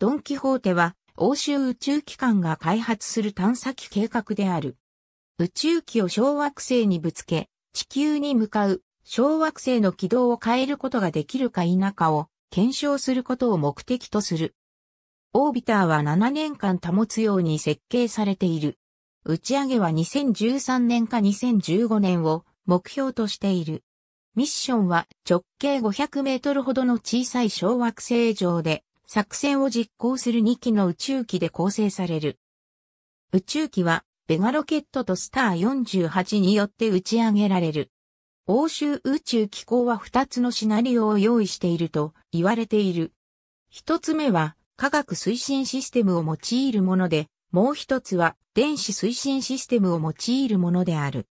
ドン・キホーテは欧州宇宙機関が開発する探査機計画である。宇宙機を小惑星にぶつけ、地球に向かう小惑星の軌道を変えることができるか否かを検証することを目的とする。オービターは7年間保つように設計されている。打ち上げは2013年か2015年を目標としている。ミッションは直径500メートルほどの小さい小惑星上で作戦を実行する2機の宇宙機で構成される。宇宙機は、ベガロケットとスター48によって打ち上げられる。欧州宇宙機構は2つのシナリオを用意していると言われている。1つ目は、科学推進システムを用いるもので、もう一つは電子推進システムを用いるものである。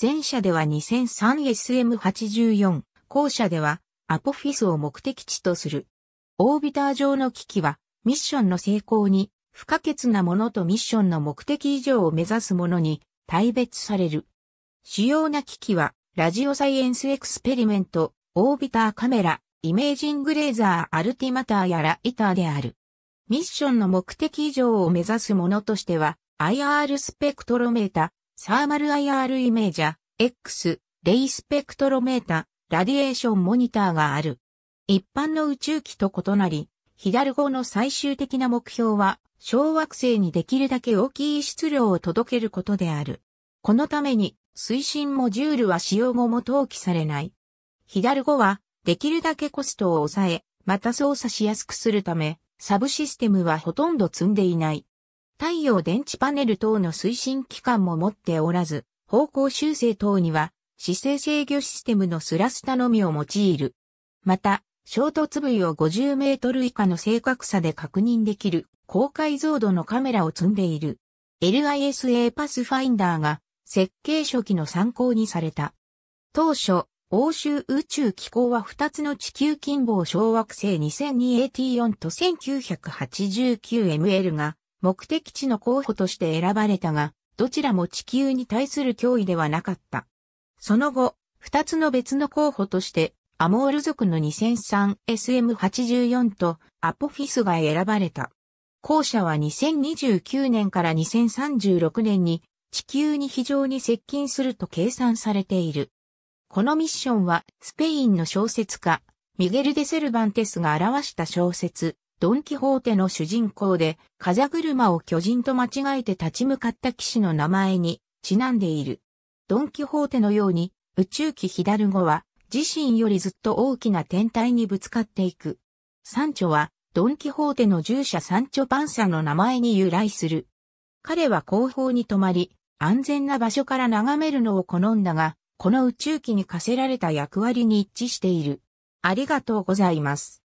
前者では 2003SM84、後者ではアポフィスを目的地とするオービター上の機器は、ミッションの成功に不可欠なものとミッションの目的以上を目指すものに大別される。主要な機器は、ラジオサイエンスエクスペリメント、オービターカメラ、イメージングレーザーアルティマターやライターである。ミッションの目的以上を目指すものとしては、IR スペクトロメータ、サーマル IR イメージャー、X、レイスペクトロメータ、ラディエーションモニターがある。一般の宇宙機と異なり、ヒダルゴの最終的な目標は、小惑星にできるだけ大きい質量を届けることである。このために、推進モジュールは使用後も投記されない。ヒダルゴは、できるだけコストを抑え、また操作しやすくするため、サブシステムはほとんど積んでいない。太陽電池パネル等の推進機関も持っておらず、方向修正等には、姿勢制御システムのスラスタのみを用いる。また、衝突部位を50メートル以下の正確さで確認できる高解像度のカメラを積んでいる。LISA パスファインダーが設計初期の参考にされた。当初、欧州宇宙機構は2つの地球近傍小惑星 2002AT4 と 1989ML が目的地の候補として選ばれたが、どちらも地球に対する脅威ではなかった。その後、2つの別の候補としてアモール族の 2003SM84 とアポフィスが選ばれた。後者は2029年から2036年に地球に非常に接近すると計算されている。このミッションはスペインの小説家、ミゲル・デ・セルバンテスが表した小説、ドン・キホーテの主人公で、風車を巨人と間違えて立ち向かった騎士の名前にちなんでいる。ドン・キホーテのように、宇宙機ヒダルゴは、自身よりずっと大きな天体にぶつかっていく。サンチョは、ドン・キホーテの従者サンチョ・パンサの名前に由来する。彼は後方に止まり、安全な場所から眺めるのを好んだが、この宇宙機に課せられた役割に一致している。ありがとうございます。